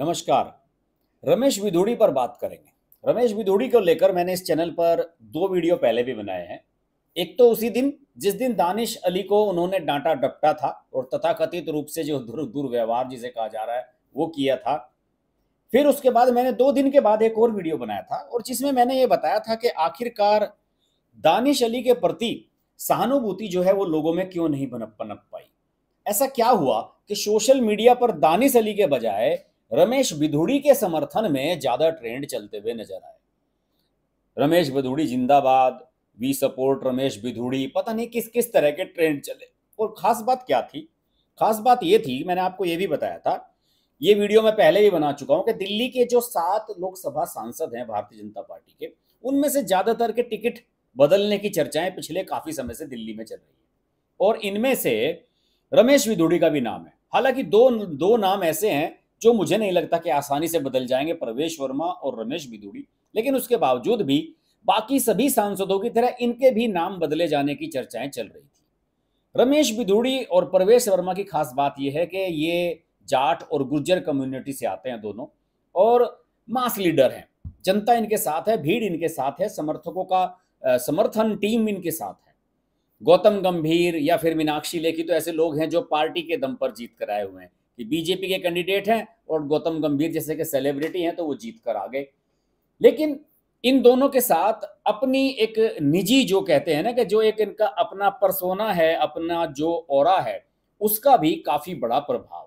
नमस्कार रमेश विधोड़ी पर बात करेंगे रमेश विधोड़ी को लेकर मैंने इस चैनल पर दो वीडियो पहले भी बनाए हैं एक तो उसी दिन जिस दिन दानिश अली को उन्होंने डांटा डपटा था और तथाकथित रूप से जो दुर्व्यवहार जिसे कहा जा रहा है वो किया था फिर उसके बाद मैंने दो दिन के बाद एक और वीडियो बनाया था और जिसमें मैंने ये बताया था कि आखिरकार दानिश अली के प्रति सहानुभूति जो है वो लोगों में क्यों नहीं बनप पनप पाई ऐसा क्या हुआ कि सोशल मीडिया पर दानिश अली के बजाय रमेश बिधुड़ी के समर्थन में ज्यादा ट्रेंड चलते हुए नजर आए रमेश बिधुड़ी जिंदाबाद वी सपोर्ट रमेश बिधुड़ी पता नहीं किस किस तरह के ट्रेंड चले और खास बात क्या थी खास बात यह थी मैंने आपको ये भी बताया था ये वीडियो मैं पहले भी बना चुका हूं कि दिल्ली के जो सात लोकसभा सांसद हैं भारतीय जनता पार्टी के उनमें से ज्यादातर के टिकट बदलने की चर्चाएं पिछले काफी समय से दिल्ली में चल रही है और इनमें से रमेश विधुड़ी का भी नाम है हालांकि दो दो नाम ऐसे हैं जो मुझे नहीं लगता कि आसानी से बदल जाएंगे प्रवेश वर्मा और रमेश बिदूड़ी लेकिन उसके बावजूद भी बाकी सभी सांसदों की तरह इनके भी नाम बदले जाने की चर्चाएं चल रही थी रमेश बिदूड़ी और प्रवेश वर्मा की खास बात यह है कि ये जाट और गुर्जर कम्युनिटी से आते हैं दोनों और मास लीडर हैं जनता इनके साथ है भीड़ इनके साथ है समर्थकों का समर्थन टीम इनके साथ है गौतम गंभीर या फिर मीनाक्षी लेखी तो ऐसे लोग हैं जो पार्टी के दम पर जीत कराए हुए हैं कि बीजेपी के कैंडिडेट हैं और गौतम गंभीर जैसे के सेलिब्रिटी हैं तो वो जीत कर आ गए लेकिन इन दोनों के साथ अपनी एक निजी जो कहते हैं ना कि जो एक इनका अपना परसोना है अपना जो और है उसका भी काफी बड़ा प्रभाव है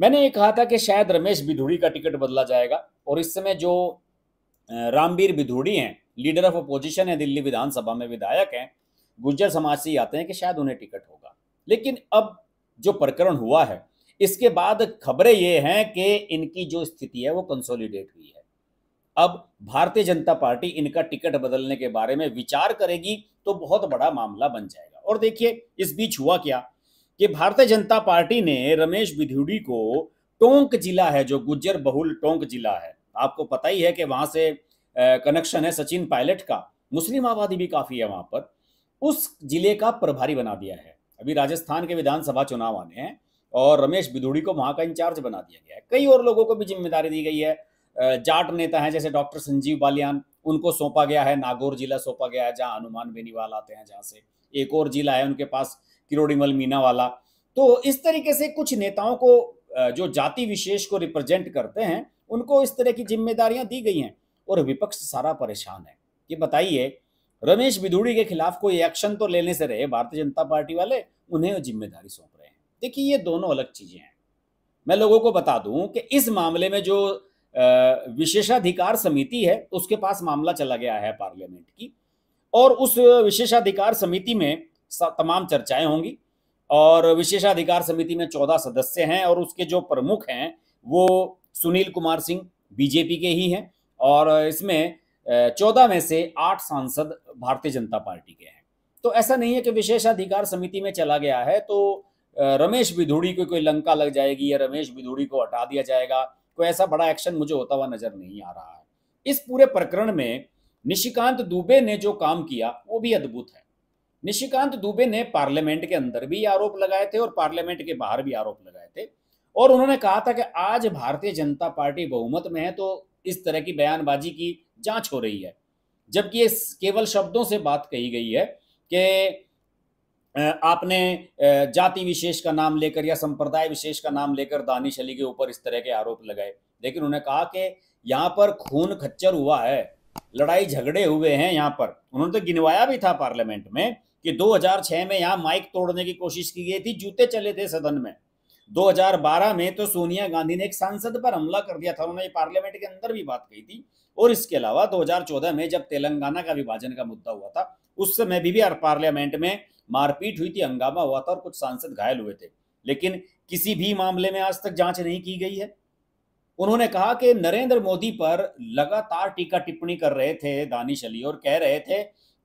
मैंने ये कहा था कि शायद रमेश बिधूड़ी का टिकट बदला जाएगा और इस समय जो रामवीर बिधूड़ी हैं लीडर ऑफ अपोजिशन है दिल्ली विधानसभा में विधायक हैं गुज्जर समाज से ही आते हैं कि शायद उन्हें टिकट होगा लेकिन अब जो प्रकरण हुआ है इसके बाद खबरें ये हैं कि इनकी जो स्थिति है वो कंसोलिडेट हुई है अब भारतीय जनता पार्टी इनका टिकट बदलने के बारे में विचार करेगी तो बहुत बड़ा मामला बन जाएगा और देखिए इस बीच हुआ क्या कि भारतीय जनता पार्टी ने रमेश बिधुड़ी को टोंक जिला है जो गुज्जर बहुल टोंक जिला है आपको पता ही है कि वहां से कनेक्शन है सचिन पायलट का मुस्लिम आबादी भी काफी है वहां पर उस जिले का प्रभारी बना दिया है अभी राजस्थान के विधानसभा चुनाव आने हैं और रमेश बिदोड़ी को वहां का इंचार्ज बना दिया गया है कई और लोगों को भी जिम्मेदारी दी गई है जाट नेता हैं जैसे डॉक्टर संजीव बालियान उनको सौंपा गया है नागौर जिला सौंपा गया है जहाँ हनुमान बेनीवाल आते हैं जहाँ से एक और जिला है उनके पास किरोड़ीमल वाला तो इस तरीके से कुछ नेताओं को जो जाति विशेष को रिप्रेजेंट करते हैं उनको इस तरह की जिम्मेदारियां दी गई हैं और विपक्ष सारा परेशान है ये बताइए रमेश बिधुड़ी के खिलाफ कोई एक्शन तो लेने से रहे भारतीय जनता पार्टी वाले उन्हें जिम्मेदारी सौंप रहे देखिए ये दोनों अलग चीज़ें हैं मैं लोगों को बता दूं कि इस मामले में जो विशेषाधिकार समिति है उसके पास मामला चला गया है पार्लियामेंट की और उस विशेषाधिकार समिति में तमाम चर्चाएं होंगी और विशेषाधिकार समिति में चौदह सदस्य हैं और उसके जो प्रमुख हैं वो सुनील कुमार सिंह बीजेपी के ही हैं और इसमें चौदह में से आठ सांसद भारतीय जनता पार्टी के हैं तो ऐसा नहीं है कि विशेषाधिकार समिति में चला गया है तो रमेश भिधूड़ी को कोई लंका लग जाएगी या रमेश भिधूड़ी को हटा दिया जाएगा कोई ऐसा बड़ा एक्शन मुझे होता हुआ नजर नहीं आ रहा है इस पूरे प्रकरण में निशिकांत दुबे ने जो काम किया वो भी अद्भुत है निशिकांत दुबे ने पार्लियामेंट के अंदर भी आरोप लगाए थे और पार्लियामेंट के बाहर भी आरोप लगाए थे और उन्होंने कहा था कि आज भारतीय जनता पार्टी बहुमत में है तो इस तरह की बयानबाजी की जांच हो रही है जबकि ये केवल शब्दों से बात कही गई है कि आपने जाति विशेष का नाम लेकर या संप्रदाय विशेष का नाम लेकर दानिश अली के ऊपर इस तरह के आरोप लगाए लेकिन उन्होंने कहा कि यहाँ पर खून खच्चर हुआ है लड़ाई झगड़े हुए हैं यहाँ पर उन्होंने तो गिनवाया भी था पार्लियामेंट में कि 2006 में यहाँ माइक तोड़ने की कोशिश की गई थी जूते चले थे सदन में 2012 में तो सोनिया गांधी ने एक सांसद पर हमला कर दिया था उन्होंने पार्लियामेंट के अंदर भी बात कही थी और इसके अलावा 2014 में जब तेलंगाना का विभाजन का मुद्दा हुआ था उस समय भी, भी पार्लियामेंट में मारपीट हुई थी हंगामा हुआ था और कुछ सांसद घायल हुए थे लेकिन किसी भी मामले में आज तक जांच नहीं की गई है उन्होंने कहा कि नरेंद्र मोदी पर लगातार टीका टिप्पणी कर रहे थे दानिश अली और कह रहे थे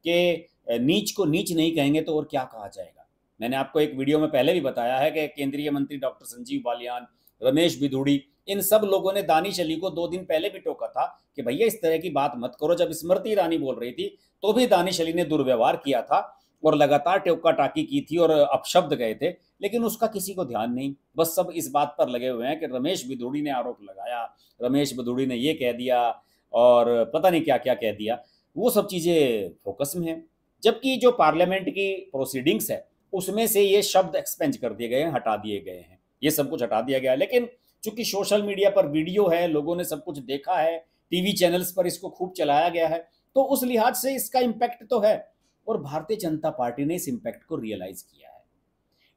कि नीच को नीच नहीं कहेंगे तो और क्या कहा जाएगा मैंने आपको एक वीडियो में पहले भी बताया है कि केंद्रीय मंत्री डॉक्टर संजीव बालियान रमेश भिधुड़ी इन सब लोगों ने दानिश अली को दो दिन पहले भी टोका था कि भैया इस तरह की बात मत करो जब स्मृति ईरानी बोल रही थी तो भी दानिश अली ने दुर्व्यवहार किया था और लगातार टेवका टाकी की थी और अपशब्द गए थे लेकिन उसका किसी को ध्यान नहीं बस सब इस बात पर लगे हुए हैं कि रमेश बिदुड़ी ने आरोप लगाया रमेश बिदुड़ी ने ये कह दिया और पता नहीं क्या क्या कह दिया वो सब चीज़ें फोकस में हैं जबकि जो पार्लियामेंट की प्रोसीडिंग्स है उसमें से ये शब्द एक्सपेंज कर दिए गए हैं हटा दिए गए हैं ये सब कुछ हटा दिया गया लेकिन चूंकि सोशल मीडिया पर वीडियो है लोगों ने सब कुछ देखा है टीवी चैनल्स पर इसको खूब चलाया गया है तो उस लिहाज से इसका इम्पैक्ट तो है और भारतीय जनता पार्टी ने इस इम्पैक्ट को रियलाइज किया है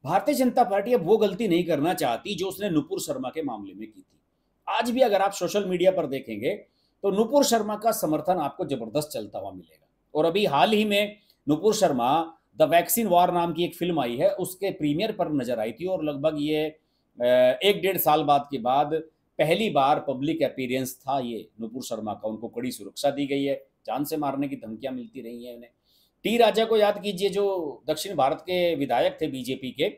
भारतीय जनता पार्टी अब वो गलती नहीं करना चाहती जो उसने नुपुर शर्मा के मामले में की थी आज भी अगर आप सोशल मीडिया पर देखेंगे तो नुपुर शर्मा का समर्थन आपको जबरदस्त चलता हुआ मिलेगा और अभी हाल ही में Nupur Sharma the vaccine war नाम की एक फिल्म आई है उसके प्रीमियर पर नजर आई थी और लगभग ये एक डेढ़ साल बाद के बाद पहली बार पब्लिक अपीरेंस था ये नुपुर शर्मा का उनको कड़ी सुरक्षा दी गई है जान से मारने की धमकियां मिलती रही हैं उन्हें टी राजा को याद कीजिए जो दक्षिण भारत के विधायक थे बीजेपी के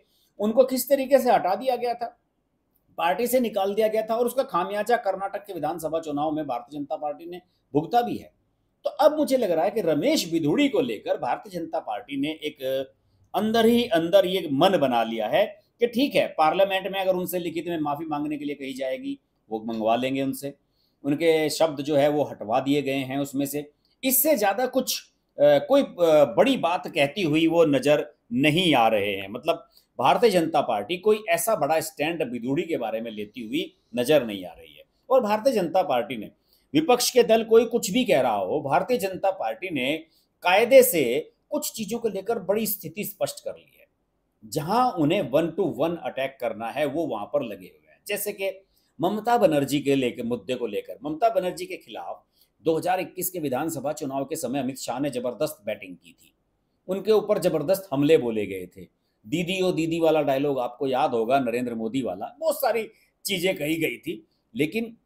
उनको किस तरीके से हटा दिया गया था पार्टी से निकाल दिया गया था और उसका खामियाजा कर्नाटक के विधानसभा चुनाव में भारतीय जनता पार्टी ने भुगता भी है तो अब मुझे लग रहा है कि रमेश विधुड़ी को लेकर भारतीय जनता पार्टी ने एक अंदर ही अंदर ये मन बना लिया है कि ठीक है पार्लियामेंट में अगर उनसे लिखित में माफी मांगने के लिए कही जाएगी वो मंगवा लेंगे उनसे उनके शब्द जो है वो हटवा दिए गए हैं उसमें से इससे ज्यादा कुछ कोई बड़ी बात कहती हुई वो नज़र नहीं आ रहे हैं मतलब भारतीय जनता पार्टी कोई ऐसा बड़ा स्टैंड बिदूड़ी के बारे में लेती हुई नज़र नहीं आ रही है और भारतीय जनता पार्टी ने विपक्ष के दल कोई कुछ भी कह रहा हो भारतीय जनता पार्टी ने कायदे से कुछ चीज़ों को लेकर बड़ी स्थिति स्पष्ट कर ली है जहां उन्हें वन टू वन अटैक करना है वो वहां पर लगे हुए हैं जैसे कि ममता बनर्जी के लेकर मुद्दे को लेकर ममता बनर्जी के खिलाफ 2021 के विधानसभा चुनाव के समय अमित शाह ने जबरदस्त बैटिंग की थी उनके ऊपर जबरदस्त हमले बोले गए थे दीदी ओ दीदी वाला डायलॉग आपको याद होगा नरेंद्र मोदी वाला बहुत सारी चीजें कही गई थी लेकिन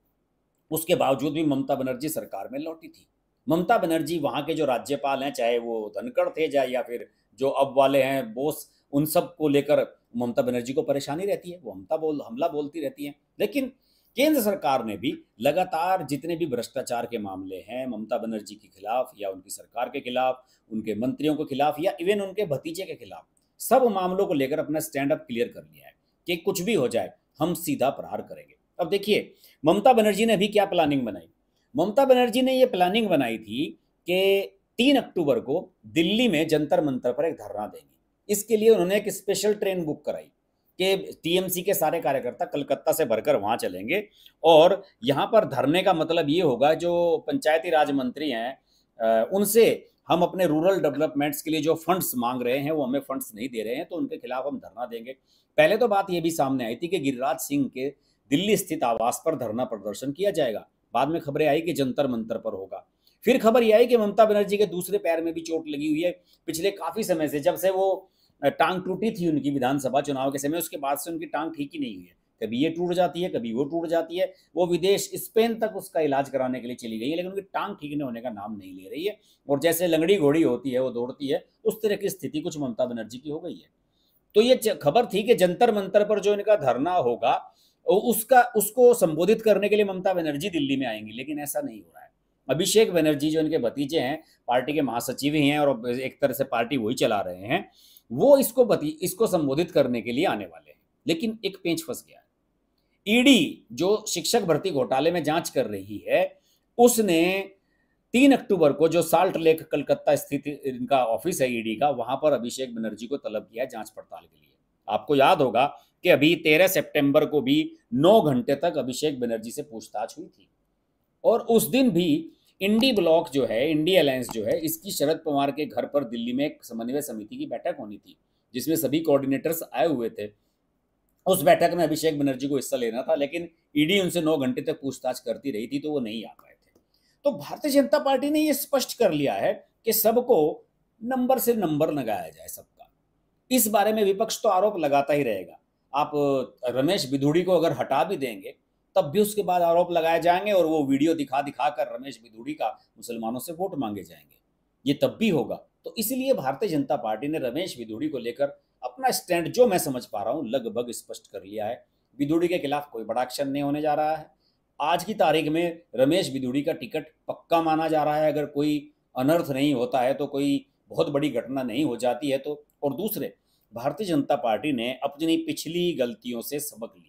उसके बावजूद भी ममता बनर्जी सरकार में लौटी थी ममता बनर्जी वहाँ के जो राज्यपाल हैं चाहे वो धनखड़ थे जाए या फिर जो अब वाले हैं बोस उन सब को लेकर ममता बनर्जी को परेशानी रहती है वो हमता बोल हमला बोलती रहती है लेकिन केंद्र सरकार ने भी लगातार जितने भी भ्रष्टाचार के मामले हैं ममता बनर्जी के खिलाफ या उनकी सरकार के खिलाफ उनके मंत्रियों के खिलाफ या इवन उनके भतीजे के खिलाफ सब मामलों को लेकर अपना स्टैंड अप क्लियर कर लिया है कि कुछ भी हो जाए हम सीधा प्रहार करेंगे अब देखिए ममता बनर्जी ने अभी क्या प्लानिंग बनाई ममता बनर्जी ने यह प्लानिंग बनाई थी कि तीन अक्टूबर को दिल्ली में जंतर मंतर पर एक धरना देंगी इसके लिए उन्होंने एक स्पेशल ट्रेन बुक कराई कि टीएमसी के सारे कार्यकर्ता कलकत्ता से भरकर वहां चलेंगे और यहाँ पर धरने का मतलब ये होगा जो पंचायती राज मंत्री हैं उनसे हम अपने रूरल डेवलपमेंट्स के लिए जो फंड्स मांग रहे हैं वो हमें फंड्स नहीं दे रहे हैं तो उनके खिलाफ हम धरना देंगे पहले तो बात ये भी सामने आई थी कि गिरिराज सिंह के दिल्ली स्थित आवास पर धरना प्रदर्शन किया जाएगा बाद में खबरें आई कि जंतर मंतर पर होगा फिर खबर यह आई कि ममता बनर्जी के दूसरे पैर में भी चोट लगी हुई है पिछले काफी समय से जब से वो टांग टूटी थी उनकी विधानसभा चुनाव के समय उसके बाद से उनकी टांग ठीक ही नहीं हुई है कभी ये टूट जाती है कभी वो टूट जाती है वो विदेश स्पेन तक उसका इलाज कराने के लिए चली गई है लेकिन उनकी टांग ठीक नहीं होने का नाम नहीं ले रही है और जैसे लंगड़ी घोड़ी होती है वो दौड़ती है उस तरह की स्थिति कुछ ममता बनर्जी की हो गई है तो ये खबर थी कि जंतर मंतर पर जो इनका धरना होगा उसका उसको संबोधित करने के लिए ममता बनर्जी दिल्ली में आएंगी लेकिन ऐसा नहीं हो रहा है अभिषेक बनर्जी जो इनके भतीजे हैं पार्टी के महासचिव ही हैं और एक तरह से पार्टी वही चला रहे हैं वो इसको बती इसको संबोधित करने के लिए आने वाले हैं लेकिन एक पेंच फंस गया है ईडी जो शिक्षक भर्ती घोटाले में जांच कर रही है उसने तीन अक्टूबर को जो साल्ट लेक कलकत्ता स्थित इनका ऑफिस है ईडी का वहां पर अभिषेक बनर्जी को तलब किया जांच पड़ताल के लिए आपको याद होगा कि अभी तेरह सेप्टेम्बर को भी नौ घंटे तक अभिषेक बनर्जी से पूछताछ हुई थी और उस दिन भी इंडी ब्लॉक जो है इंडी अलायंस जो है इसकी शरद पवार के घर पर दिल्ली में एक समन्वय समिति की बैठक होनी थी जिसमें सभी कोऑर्डिनेटर्स आए हुए थे उस बैठक में अभिषेक बनर्जी को हिस्सा लेना था लेकिन ईडी उनसे नौ घंटे तक पूछताछ करती रही थी तो वो नहीं आ पाए थे तो भारतीय जनता पार्टी ने ये स्पष्ट कर लिया है कि सबको नंबर से नंबर लगाया जाए सबका इस बारे में विपक्ष तो आरोप लगाता ही रहेगा आप रमेश बिधुड़ी को अगर हटा भी देंगे तब भी उसके बाद आरोप लगाए जाएंगे और वो वीडियो दिखा दिखा कर रमेश भिदूड़ी का मुसलमानों से वोट मांगे जाएंगे ये तब भी होगा तो इसलिए भारतीय जनता पार्टी ने रमेश बिदूड़ी को लेकर अपना स्टैंड जो मैं समझ पा रहा हूँ लगभग स्पष्ट कर लिया है बिदूड़ी के खिलाफ कोई बड़ा एक्शन नहीं होने जा रहा है आज की तारीख में रमेश बिदूड़ी का टिकट पक्का माना जा रहा है अगर कोई अनर्थ नहीं होता है तो कोई बहुत बड़ी घटना नहीं हो जाती है तो और दूसरे भारतीय जनता पार्टी ने अपनी पिछली गलतियों से सबक लिया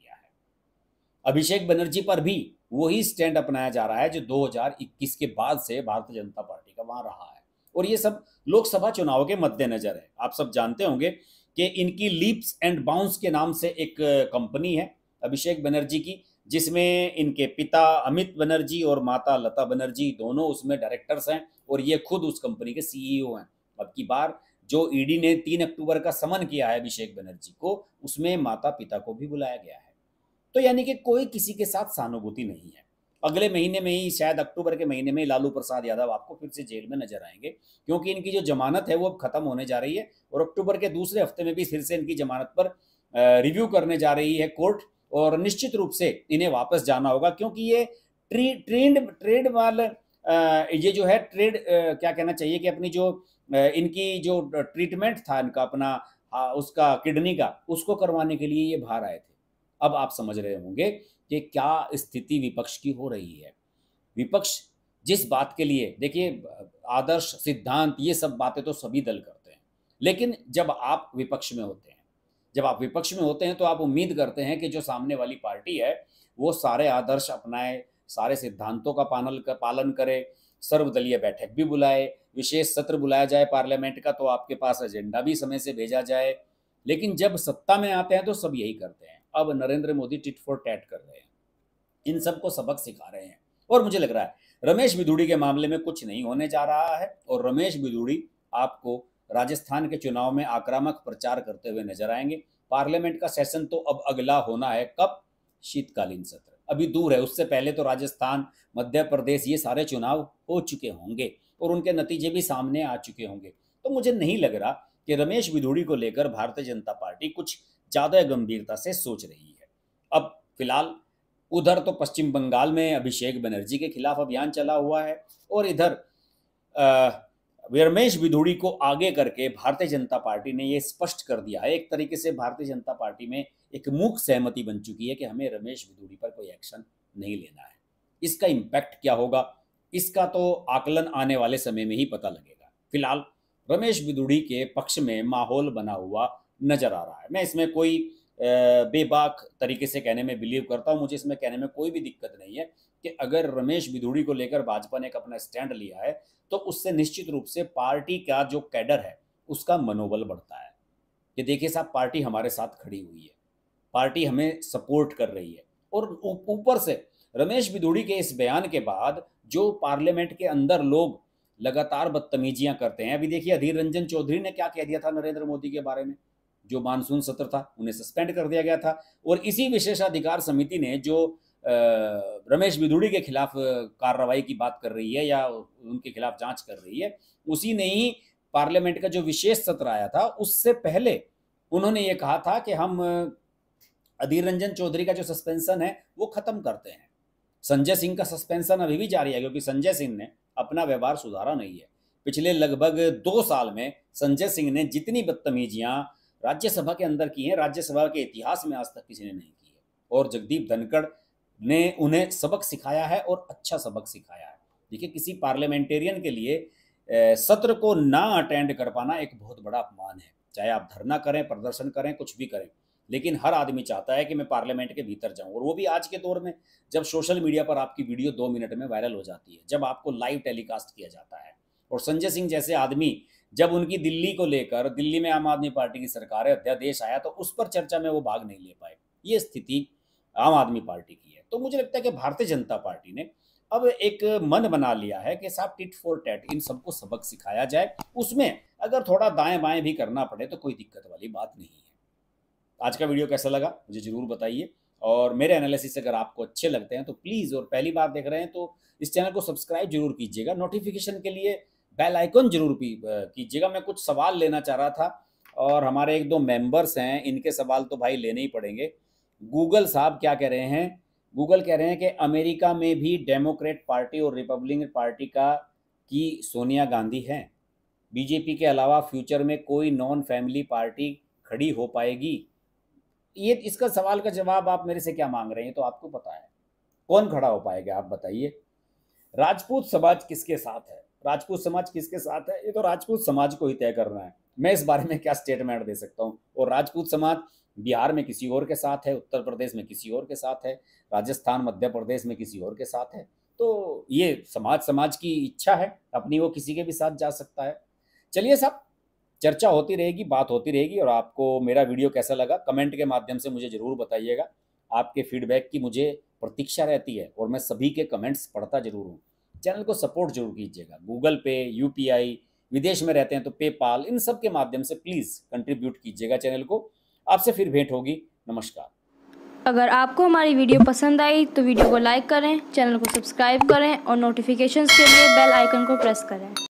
अभिषेक बनर्जी पर भी वही स्टैंड अपनाया जा रहा है जो 2021 के बाद से भारतीय जनता पार्टी का वहां रहा है और ये सब लोकसभा चुनाव के मद्देनजर है आप सब जानते होंगे कि इनकी लीप्स एंड बाउंस के नाम से एक कंपनी है अभिषेक बनर्जी की जिसमें इनके पिता अमित बनर्जी और माता लता बनर्जी दोनों उसमें डायरेक्टर्स हैं और ये खुद उस कंपनी के सीईओ e हैं अब की बार जो ईडी e ने तीन अक्टूबर का समन किया है अभिषेक बनर्जी को उसमें माता पिता को भी बुलाया गया है तो यानी कि कोई किसी के साथ सहानुभूति नहीं है अगले महीने में ही शायद अक्टूबर के महीने में लालू प्रसाद यादव आपको फिर से जेल में नजर आएंगे क्योंकि इनकी जो जमानत है वो अब खत्म होने जा रही है और अक्टूबर के दूसरे हफ्ते में भी फिर से इनकी जमानत पर रिव्यू करने जा रही है कोर्ट और निश्चित रूप से इन्हें वापस जाना होगा क्योंकि ये ट्रेड ट्रेंड ट्रेड वाल ये जो है ट्रेड क्या कहना चाहिए कि अपनी जो इनकी जो ट्रीटमेंट था इनका अपना उसका किडनी का उसको करवाने के लिए ये बाहर आए थे अब आप समझ रहे होंगे कि क्या स्थिति विपक्ष की हो रही है विपक्ष जिस बात के लिए देखिए आदर्श सिद्धांत ये सब बातें तो सभी दल करते हैं लेकिन जब आप विपक्ष में होते हैं जब आप विपक्ष में होते हैं तो आप उम्मीद करते हैं कि जो सामने वाली पार्टी है वो सारे आदर्श अपनाए सारे सिद्धांतों का पानल कर, पालन करे सर्वदलीय बैठक भी बुलाए विशेष सत्र बुलाया जाए पार्लियामेंट का तो आपके पास एजेंडा भी समय से भेजा जाए लेकिन जब सत्ता में आते हैं तो सब यही करते हैं अब Narendra Modi tit for tat कर रहे हैं इन सबको सबक सिखा रहे हैं और मुझे लग रहा है रमेश बिदुड़ी के मामले में कुछ नहीं होने जा रहा है और रमेश बिदुड़ी आपको राजस्थान के चुनाव में आक्रामक प्रचार करते हुए नजर आएंगे पार्लियामेंट का सेशन तो अब अगला होना है कब शीतकालीन सत्र अभी दूर है उससे पहले तो राजस्थान मध्य प्रदेश ये सारे चुनाव हो चुके होंगे और उनके नतीजे भी सामने आ चुके होंगे तो मुझे नहीं लग रहा कि रमेश बिधूड़ी को लेकर भारतीय जनता पार्टी कुछ ज़्यादा गंभीरता से सोच रही है अब फिलहाल उधर तो पश्चिम बंगाल में अभिषेक बनर्जी के खिलाफ अभियान चला हुआ है और इधर वीरमेश विधुड़ी को आगे करके भारतीय जनता पार्टी ने यह स्पष्ट कर दिया है एक तरीके से भारतीय जनता पार्टी में एक मूक सहमति बन चुकी है कि हमें रमेश विधुड़ी पर कोई एक्शन नहीं लेना है इसका इम्पैक्ट क्या होगा इसका तो आकलन आने वाले समय में ही पता लगेगा फिलहाल रमेश बिदुड़ी के पक्ष में माहौल बना हुआ नज़र आ रहा है मैं इसमें कोई बेबाक तरीके से कहने में बिलीव करता हूँ मुझे इसमें कहने में कोई भी दिक्कत नहीं है कि अगर रमेश बिधूड़ी को लेकर भाजपा ने एक अपना स्टैंड लिया है तो उससे निश्चित रूप से पार्टी का जो कैडर है उसका मनोबल बढ़ता है कि देखिए साहब पार्टी हमारे साथ खड़ी हुई है पार्टी हमें सपोर्ट कर रही है और ऊपर से रमेश बिदूड़ी के इस बयान के बाद जो पार्लियामेंट के अंदर लोग लगातार बदतमीजियां करते हैं अभी देखिए अधीर रंजन चौधरी ने क्या कह दिया था नरेंद्र मोदी के बारे में जो मानसून सत्र था उन्हें सस्पेंड कर दिया गया था और इसी विशेषाधिकार समिति ने जो रमेश बिदुड़ी के खिलाफ कार्रवाई की बात कर रही है या उनके खिलाफ जांच कर रही है उसी ने ही पार्लियामेंट का जो विशेष सत्र आया था उससे पहले उन्होंने ये कहा था कि हम अधीर रंजन चौधरी का जो सस्पेंशन है वो खत्म करते हैं संजय सिंह का सस्पेंशन अभी भी जारी है क्योंकि संजय सिंह ने अपना व्यवहार सुधारा नहीं है पिछले लगभग दो साल में संजय सिंह ने जितनी बदतमीजियां राज्यसभा के अंदर की है राज्यसभा के इतिहास में आज तक किसी ने नहीं की है और जगदीप धनखड़ ने उन्हें सबक सिखाया है और अच्छा सबक सिखाया है देखिए किसी पार्लियामेंटेरियन के लिए सत्र को ना अटेंड कर पाना एक बहुत बड़ा अपमान है चाहे आप धरना करें प्रदर्शन करें कुछ भी करें लेकिन हर आदमी चाहता है कि मैं पार्लियामेंट के भीतर जाऊं और वो भी आज के दौर में जब सोशल मीडिया पर आपकी वीडियो दो मिनट में वायरल हो जाती है जब आपको लाइव टेलीकास्ट किया जाता है और संजय सिंह जैसे आदमी जब उनकी दिल्ली को लेकर दिल्ली में आम आदमी पार्टी की सरकार है अध्यादेश आया तो उस पर चर्चा में वो भाग नहीं ले पाए ये स्थिति आम आदमी पार्टी की है तो मुझे लगता है कि भारतीय जनता पार्टी ने अब एक मन बना लिया है कि साहब टिट फॉर टेट इन सबको सबक सिखाया जाए उसमें अगर थोड़ा दाएं बाएं भी करना पड़े तो कोई दिक्कत वाली बात नहीं है आज का वीडियो कैसा लगा मुझे ज़रूर बताइए और मेरे एनालिसिस अगर आपको अच्छे लगते हैं तो प्लीज़ और पहली बार देख रहे हैं तो इस चैनल को सब्सक्राइब जरूर कीजिएगा नोटिफिकेशन के लिए बेल आइकन जरूर कीजिएगा मैं कुछ सवाल लेना चाह रहा था और हमारे एक दो मेंबर्स हैं इनके सवाल तो भाई लेने ही पड़ेंगे गूगल साहब क्या कह रहे हैं गूगल कह रहे हैं कि अमेरिका में भी डेमोक्रेट पार्टी और रिपब्लिकन पार्टी का की सोनिया गांधी है बीजेपी के अलावा फ्यूचर में कोई नॉन फैमिली पार्टी खड़ी हो पाएगी ये इसका सवाल का जवाब आप मेरे से क्या मांग रहे हैं तो आपको पता है कौन खड़ा हो पाएगा आप बताइए राजपूत समाज किसके साथ है राजपूत समाज किसके साथ है ये तो राजपूत समाज को ही तय करना है मैं इस बारे में क्या स्टेटमेंट दे सकता हूँ और राजपूत समाज बिहार में किसी और के साथ है उत्तर प्रदेश में किसी और के साथ है राजस्थान मध्य प्रदेश में किसी और के साथ है तो ये समाज समाज की इच्छा है अपनी वो किसी के भी साथ जा सकता है चलिए साहब चर्चा होती रहेगी बात होती रहेगी और आपको मेरा वीडियो कैसा लगा कमेंट के माध्यम से मुझे ज़रूर बताइएगा आपके फीडबैक की मुझे प्रतीक्षा रहती है और मैं सभी के कमेंट्स पढ़ता जरूर हूँ चैनल को सपोर्ट जरूर कीजिएगा गूगल पे यू विदेश में रहते हैं तो पेपाल इन सब के माध्यम से प्लीज़ कंट्रीब्यूट कीजिएगा चैनल को आपसे फिर भेंट होगी नमस्कार अगर आपको हमारी वीडियो पसंद आई तो वीडियो को लाइक करें चैनल को सब्सक्राइब करें और नोटिफिकेशन के लिए बेल आइकन को प्रेस करें